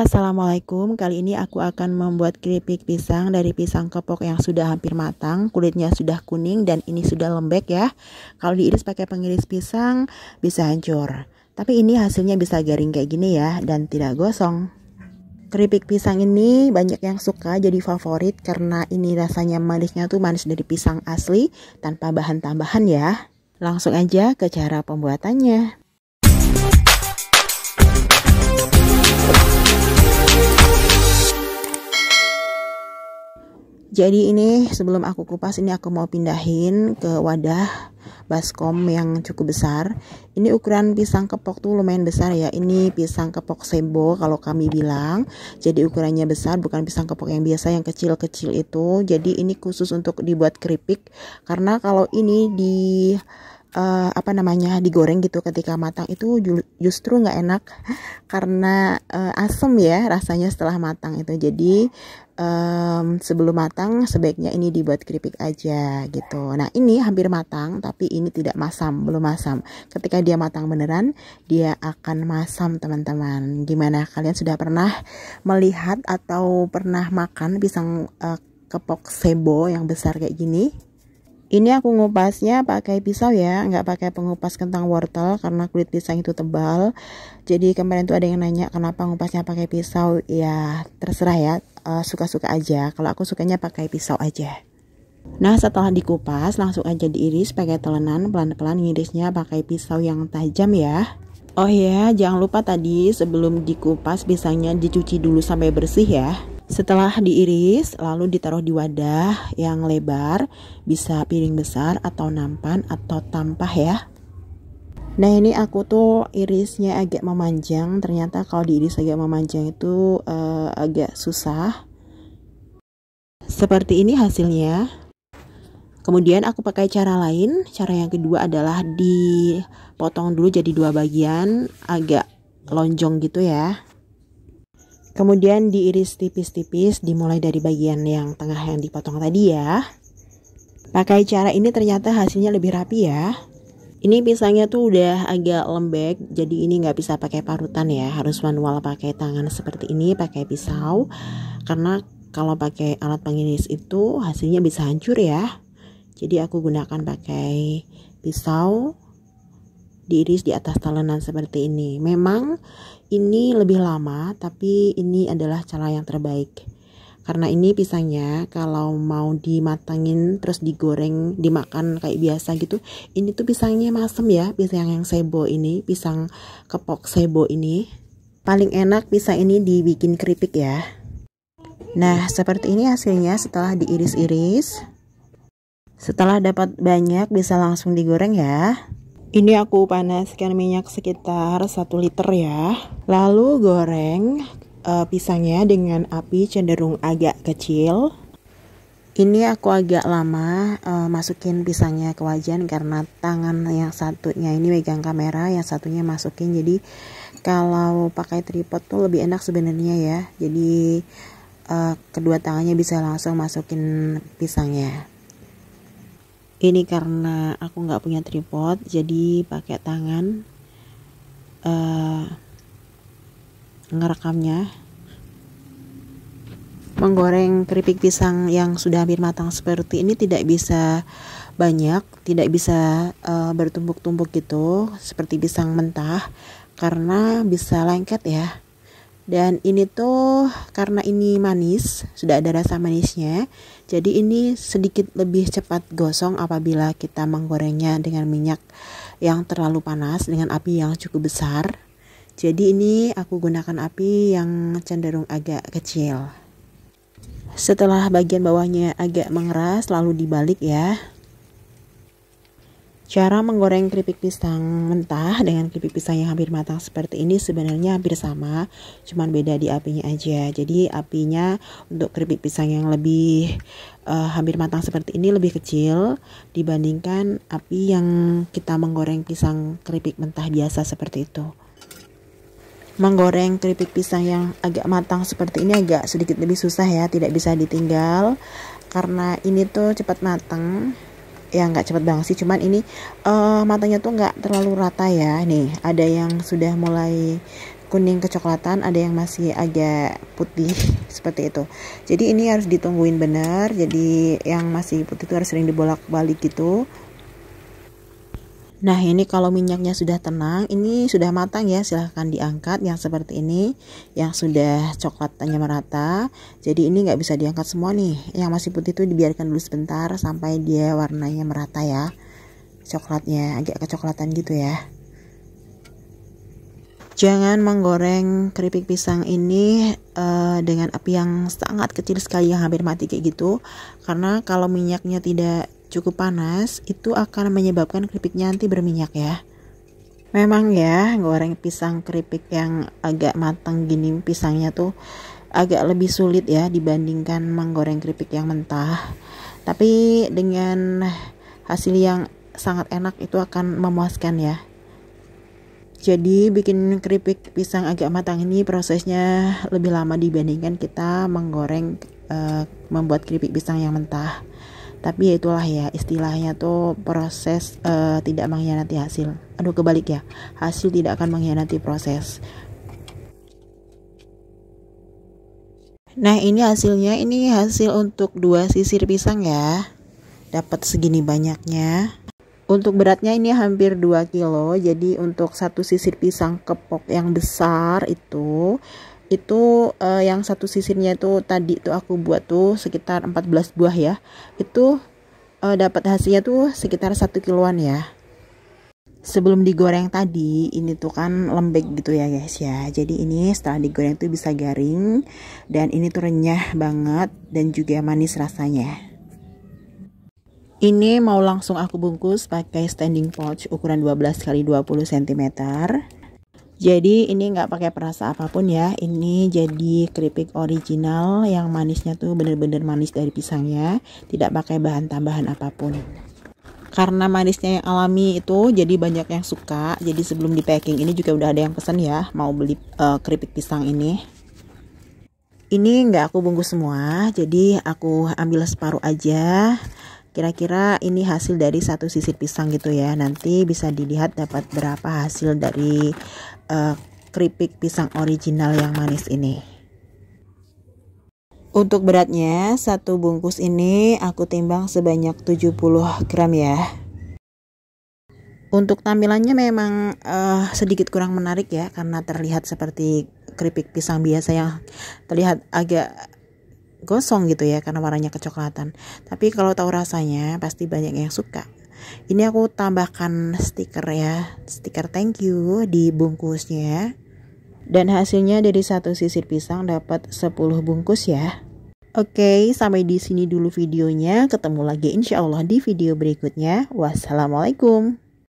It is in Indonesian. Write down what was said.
assalamualaikum. Kali ini aku akan membuat keripik pisang dari pisang kepok yang sudah hampir matang. Kulitnya sudah kuning dan ini sudah lembek ya. Kalau diiris pakai pengiris pisang bisa hancur. Tapi ini hasilnya bisa garing kayak gini ya dan tidak gosong. Keripik pisang ini banyak yang suka jadi favorit karena ini rasanya manisnya tuh manis dari pisang asli tanpa bahan tambahan ya. Langsung aja ke cara pembuatannya. jadi ini sebelum aku kupas ini aku mau pindahin ke wadah baskom yang cukup besar ini ukuran pisang kepok tuh lumayan besar ya ini pisang kepok sembo. kalau kami bilang jadi ukurannya besar bukan pisang kepok yang biasa yang kecil-kecil itu jadi ini khusus untuk dibuat keripik karena kalau ini di uh, apa namanya digoreng gitu ketika matang itu justru nggak enak karena uh, eh, asam ya rasanya setelah matang itu jadi um, sebelum matang sebaiknya ini dibuat keripik aja gitu nah ini hampir matang tapi ini tidak masam belum masam ketika dia matang beneran dia akan masam teman-teman gimana kalian sudah pernah melihat atau pernah makan pisang uh, kepok sebo yang besar kayak gini ini aku ngupasnya pakai pisau ya, nggak pakai pengupas kentang wortel karena kulit pisang itu tebal. Jadi kemarin tuh ada yang nanya kenapa ngupasnya pakai pisau, ya terserah ya, eh, suka-suka uh, aja. Kalau aku sukanya pakai pisau aja. Nah setelah dikupas langsung aja diiris pakai telenan pelan-pelan ngirisnya pakai pisau yang tajam ya. Oh ya, jangan lupa tadi sebelum dikupas pisangnya dicuci dulu sampai bersih ya. Setelah diiris, lalu ditaruh di wadah yang lebar, bisa piring besar atau nampan atau tampah ya. Nah ini aku tuh irisnya agak memanjang, ternyata kalau diiris agak memanjang itu uh, agak susah. Seperti ini hasilnya. Kemudian aku pakai cara lain, cara yang kedua adalah dipotong dulu jadi dua bagian, agak lonjong gitu ya. Kemudian diiris tipis-tipis dimulai dari bagian yang tengah yang dipotong tadi ya. Pakai cara ini ternyata hasilnya lebih rapi ya. Ini pisangnya tuh udah agak lembek, jadi ini nggak bisa pakai parutan ya, harus manual pakai tangan seperti ini, pakai pisau, karena kalau pakai alat pengiris itu hasilnya bisa hancur ya. Jadi aku gunakan pakai pisau diiris di atas talenan seperti ini. Memang ini lebih lama, tapi ini adalah cara yang terbaik. Karena ini pisangnya kalau mau dimatangin terus digoreng, dimakan kayak biasa gitu, ini tuh pisangnya masem ya, pisang yang sebo ini, pisang kepok sebo ini. Paling enak pisang ini dibikin keripik ya. Nah, seperti ini hasilnya setelah diiris-iris. Setelah dapat banyak bisa langsung digoreng ya. Ini aku panaskan minyak sekitar 1 liter ya. Lalu goreng uh, pisangnya dengan api cenderung agak kecil. Ini aku agak lama uh, masukin pisangnya ke wajan karena tangan yang satunya ini megang kamera, yang satunya masukin. Jadi kalau pakai tripod tuh lebih enak sebenarnya ya. Jadi uh, kedua tangannya bisa langsung masukin pisangnya ini karena aku nggak punya tripod jadi pakai tangan uh, ngerekamnya menggoreng keripik pisang yang sudah hampir matang seperti ini tidak bisa banyak, tidak bisa uh, bertumpuk-tumpuk gitu seperti pisang mentah karena bisa lengket ya. Dan ini tuh karena ini manis, sudah ada rasa manisnya. Jadi ini sedikit lebih cepat gosong apabila kita menggorengnya dengan minyak yang terlalu panas dengan api yang cukup besar. Jadi ini aku gunakan api yang cenderung agak kecil. Setelah bagian bawahnya agak mengeras lalu dibalik ya. Cara menggoreng keripik pisang mentah dengan keripik pisang yang hampir matang seperti ini sebenarnya hampir sama, cuman beda di apinya aja. Jadi apinya untuk keripik pisang yang lebih uh, hampir matang seperti ini lebih kecil dibandingkan api yang kita menggoreng pisang keripik mentah biasa seperti itu. Menggoreng keripik pisang yang agak matang seperti ini agak sedikit lebih susah ya, tidak bisa ditinggal karena ini tuh cepat matang ya nggak cepet banget sih cuman ini uh, matanya tuh nggak terlalu rata ya nih ada yang sudah mulai kuning kecoklatan ada yang masih agak putih seperti itu jadi ini harus ditungguin bener jadi yang masih putih itu harus sering dibolak balik gitu Nah ini kalau minyaknya sudah tenang, ini sudah matang ya, silahkan diangkat yang seperti ini, yang sudah coklatnya merata. Jadi ini nggak bisa diangkat semua nih, yang masih putih itu dibiarkan dulu sebentar sampai dia warnanya merata ya, coklatnya agak kecoklatan gitu ya. Jangan menggoreng keripik pisang ini uh, dengan api yang sangat kecil sekali yang hampir mati kayak gitu, karena kalau minyaknya tidak cukup panas itu akan menyebabkan keripiknya nanti berminyak ya. Memang ya goreng pisang keripik yang agak matang gini pisangnya tuh agak lebih sulit ya dibandingkan menggoreng keripik yang mentah. Tapi dengan hasil yang sangat enak itu akan memuaskan ya. Jadi bikin keripik pisang agak matang ini prosesnya lebih lama dibandingkan kita menggoreng uh, membuat keripik pisang yang mentah tapi ya itulah ya istilahnya tuh proses uh, tidak mengkhianati hasil aduh kebalik ya hasil tidak akan mengkhianati proses nah ini hasilnya ini hasil untuk dua sisir pisang ya dapat segini banyaknya untuk beratnya ini hampir 2 kilo jadi untuk satu sisir pisang kepok yang besar itu itu uh, yang satu sisirnya itu tadi tuh aku buat tuh sekitar 14 buah ya itu uh, dapat hasilnya tuh sekitar satu kiloan ya sebelum digoreng tadi ini tuh kan lembek gitu ya guys ya jadi ini setelah digoreng tuh bisa garing dan ini tuh renyah banget dan juga manis rasanya ini mau langsung aku bungkus pakai standing pouch ukuran 12 x 20 cm jadi ini nggak pakai perasa apapun ya. Ini jadi keripik original yang manisnya tuh bener-bener manis dari pisangnya, tidak pakai bahan tambahan apapun. Karena manisnya yang alami itu jadi banyak yang suka. Jadi sebelum di packing ini juga udah ada yang pesan ya mau beli uh, keripik pisang ini. Ini nggak aku bungkus semua, jadi aku ambil separuh aja kira-kira ini hasil dari satu sisir pisang gitu ya nanti bisa dilihat dapat berapa hasil dari uh, keripik pisang original yang manis ini untuk beratnya satu bungkus ini aku timbang sebanyak 70 gram ya untuk tampilannya memang uh, sedikit kurang menarik ya karena terlihat seperti keripik pisang biasa yang terlihat agak gosong gitu ya karena warnanya kecoklatan. Tapi kalau tahu rasanya pasti banyak yang suka. Ini aku tambahkan stiker ya, stiker thank you di bungkusnya. Dan hasilnya dari satu sisir pisang dapat 10 bungkus ya. Oke, sampai di sini dulu videonya. Ketemu lagi insya Allah di video berikutnya. Wassalamualaikum.